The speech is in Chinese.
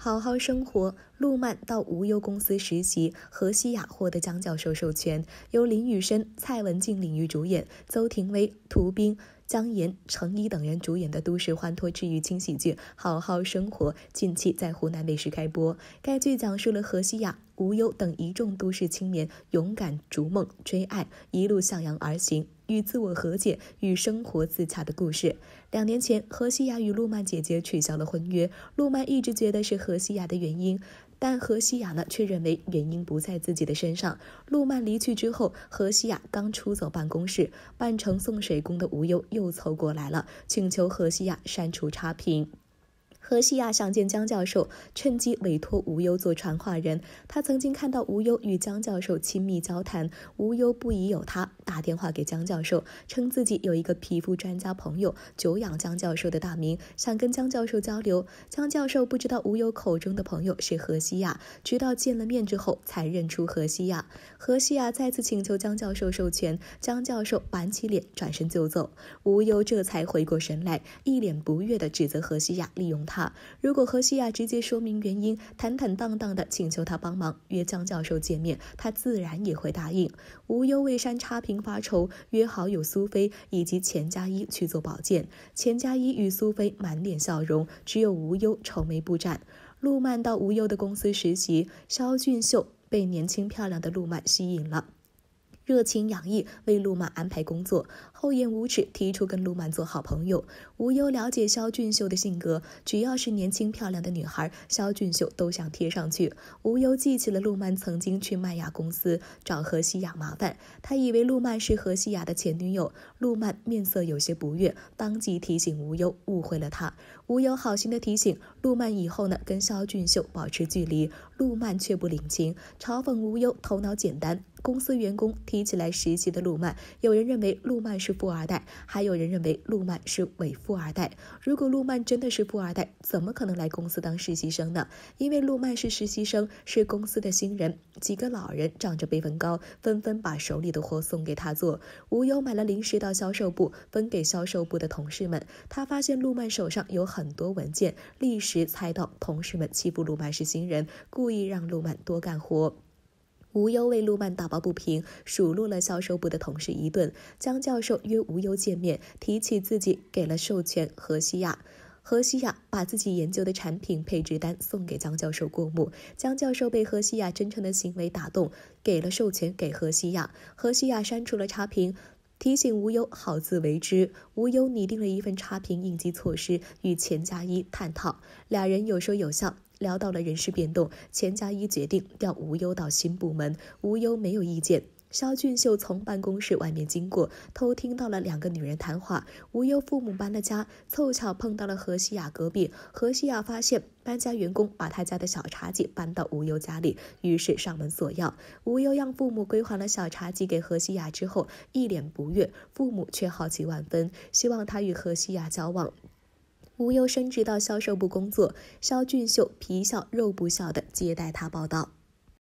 好好生活，陆漫到无忧公司实习，何西雅获得江教授授权，由林雨申、蔡文静领域主演，邹廷威、涂冰、姜妍、程一等人主演的都市欢脱治愈轻喜剧《好好生活》近期在湖南卫视开播。该剧讲述了何西雅、无忧等一众都市青年勇敢逐梦追爱，一路向阳而行。与自我和解、与生活自洽的故事。两年前，何西雅与陆曼姐姐取消了婚约。陆曼一直觉得是何西雅的原因，但何西雅呢，却认为原因不在自己的身上。陆曼离去之后，何西雅刚出走办公室，扮成送水工的无忧又凑过来了，请求何西雅删除差评。何西亚想见江教授，趁机委托无忧做传话人。他曾经看到无忧与江教授亲密交谈，无忧不疑有他，打电话给江教授，称自己有一个皮肤专家朋友，久仰江教授的大名，想跟江教授交流。江教授不知道无忧口中的朋友是何西亚，直到见了面之后才认出何西亚。何西亚再次请求江教授授权，江教授板起脸，转身就走。无忧这才回过神来，一脸不悦地指责何西亚利用他。如果和西亚直接说明原因，坦坦荡荡地请求他帮忙约江教授见面，他自然也会答应。无忧为山差评发愁，约好友苏菲以及钱嘉一去做保健。钱嘉一与苏菲满脸笑容，只有无忧愁眉不展。陆曼到无忧的公司实习，肖俊秀被年轻漂亮的陆曼吸引了，热情洋溢，为陆曼安排工作。厚颜无耻，提出跟陆曼做好朋友。无忧了解肖俊秀的性格，只要是年轻漂亮的女孩，肖俊秀都想贴上去。无忧记起了陆曼曾经去麦雅公司找何西雅麻烦，他以为陆曼是何西雅的前女友。陆曼面色有些不悦，当即提醒无忧误会了他。无忧好心的提醒陆曼以后呢，跟肖俊秀保持距离。陆曼却不领情，嘲讽无忧头脑简单。公司员工提起来实习的陆曼，有人认为陆曼是。是富二代，还有人认为陆曼是伪富二代。如果陆曼真的是富二代，怎么可能来公司当实习生呢？因为陆曼是实习生，是公司的新人。几个老人仗着辈分高，纷纷把手里的活送给他做。吴优买了零食到销售部，分给销售部的同事们。他发现陆曼手上有很多文件，立时猜到同事们欺负陆曼是新人，故意让陆曼多干活。无忧为陆曼打抱不平，数落了销售部的同事一顿。江教授约无忧见面，提起自己给了授权。何西亚，何西亚把自己研究的产品配置单送给江教授过目。江教授被何西亚真诚的行为打动，给了授权给何西亚。何西亚删除了差评，提醒无忧好自为之。无忧拟定了一份差评应急措施，与钱嘉一探讨，俩人有说有笑。聊到了人事变动，钱嘉一决定调无忧到新部门，无忧没有意见。肖俊秀从办公室外面经过，偷听到了两个女人谈话。无忧父母搬了家，凑巧碰到了何西雅隔壁。何西雅发现搬家员工把他家的小茶几搬到无忧家里，于是上门索要。无忧让父母归还了小茶几给何西雅之后，一脸不悦，父母却好奇万分，希望他与何西雅交往。吴优升职到销售部工作，肖俊秀皮笑肉不笑地接待他报道。